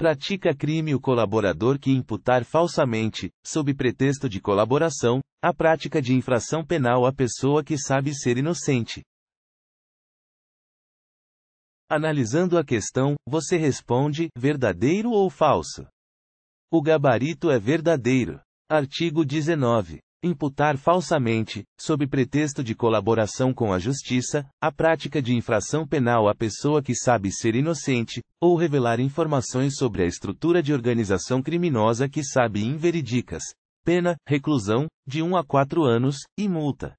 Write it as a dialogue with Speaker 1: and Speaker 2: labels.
Speaker 1: Pratica crime o colaborador que imputar falsamente, sob pretexto de colaboração, a prática de infração penal à pessoa que sabe ser inocente. Analisando a questão, você responde: verdadeiro ou falso? O gabarito é verdadeiro. Artigo 19. Imputar falsamente, sob pretexto de colaboração com a justiça, a prática de infração penal à pessoa que sabe ser inocente, ou revelar informações sobre a estrutura de organização criminosa que sabe inveridicas. Pena, reclusão, de 1 a 4 anos, e multa.